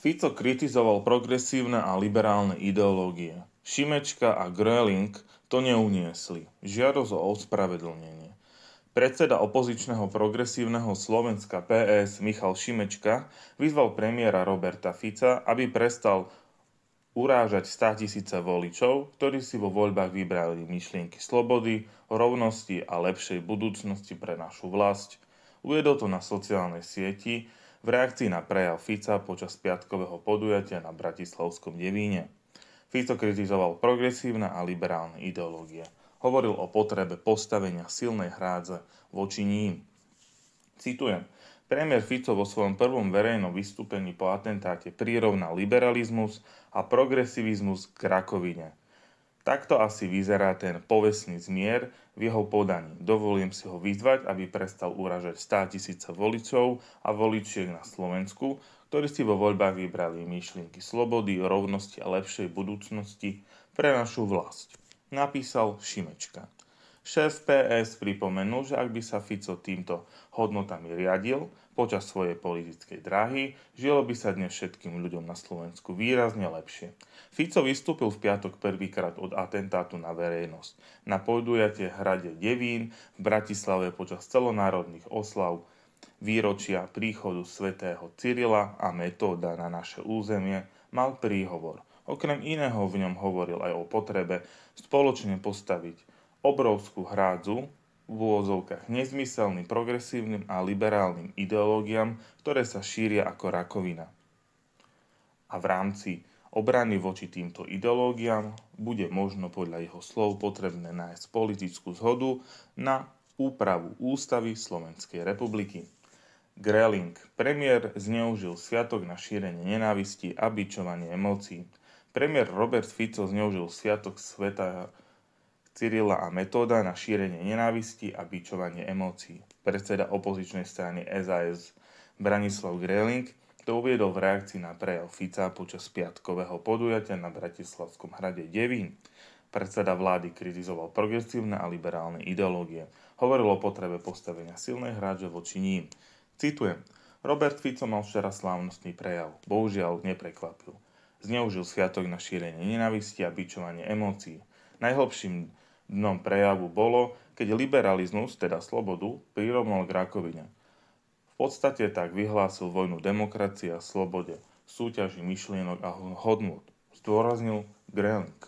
Fico kritizoval progresívne a liberálne ideológie. Šimečka a Gröling to neuniesli. Žiadosť o ospravedlnenie. Predseda opozičného progresívneho Slovenska PS Michal Šimečka vyzval premiéra Roberta Fica, aby prestal urážať 100 tisíce voličov, ktorí si vo voľbách vybrali myšlienky slobody, rovnosti a lepšej budúcnosti pre našu vlast. Uvedol to na sociálnej sieti, v reakcii na prejav Fica počas piatkového podujatia na Bratislavskom Devíne. Fico kritizoval progresívne a liberálne ideológie. Hovoril o potrebe postavenia silnej hrádze voči ním. Citujem. Premiér Fico vo svojom prvom verejnom vystúpení po atentáte prirovnal liberalizmus a progresivizmus k rakovine – Takto asi vyzerá ten povestný zmier v jeho podaní. Dovolím si ho vyzvať, aby prestal uražať 100 tisíce voličov a voličiek na Slovensku, ktorí si vo voľbách vybrali myšlienky slobody, rovnosti a lepšej budúcnosti pre našu vlast. Napísal Šimečka. Šéf PS pripomenul, že ak by sa Fico týmto hodnotami riadil počas svojej politickej dráhy, žilo by sa dnes všetkým ľuďom na Slovensku výrazne lepšie. Fico vystúpil v piatok prvýkrát od atentátu na verejnosť. Na pojdujate Hrade Devín v Bratislave počas celonárodných oslav výročia príchodu svätého Cyrila a metóda na naše územie mal príhovor. Okrem iného v ňom hovoril aj o potrebe spoločne postaviť obrovskú hrádzu v úvozovkách nezmyselným progresívnym a liberálnym ideológiám, ktoré sa šíria ako rakovina. A v rámci obrany voči týmto ideológiám bude možno podľa jeho slov potrebné nájsť politickú zhodu na úpravu ústavy Slovenskej republiky. Greling. Premiér zneužil sviatok na šírenie nenávisti a bičovanie emócií. Premiér Robert Fico zneužil sviatok sveta Cyrila a Metóda na šírenie nenávisti a bičovanie emócií. Predseda opozičnej strany SAS Branislav Greling to uviedol v reakcii na prejav Fica počas piatkového podujatia na Bratislavskom hrade Devín. Predseda vlády kritizoval progresívne a liberálne ideológie. Hovoril o potrebe postavenia silnej hráče voči ním. Citujem. Robert Fico mal včera slávnostný prejav. Bohužiaľ, neprekvapil. Zneužil sviatok na šírenie nenávisti a bičovanie emócií. Najhlbším dnom prejavu bolo, keď liberalizmus, teda slobodu, prirovnal k rakovine. V podstate tak vyhlásil vojnu demokracie a slobode, súťaži myšlienok a hodnot, zdôraznil greling.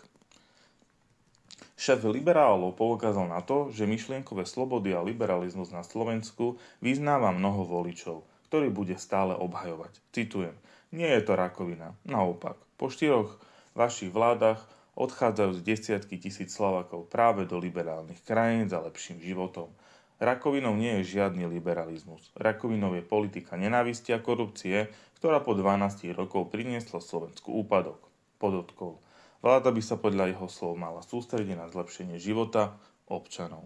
Šéf liberálov poukázal na to, že myšlienkové slobody a liberalizmus na Slovensku vyznáva mnoho voličov, ktorý bude stále obhajovať. Citujem, nie je to rakovina, naopak, po štyroch vašich vládach Odchádzajú z desiatky tisíc Slovakov práve do liberálnych krajín za lepším životom. Rakovinou nie je žiadny liberalizmus. Rakovinou je politika nenávisti a korupcie, ktorá po 12 rokov priniesla Slovensku úpadok. Podotkol. Vláda by sa podľa jeho slov mala sústrediť na zlepšenie života občanov.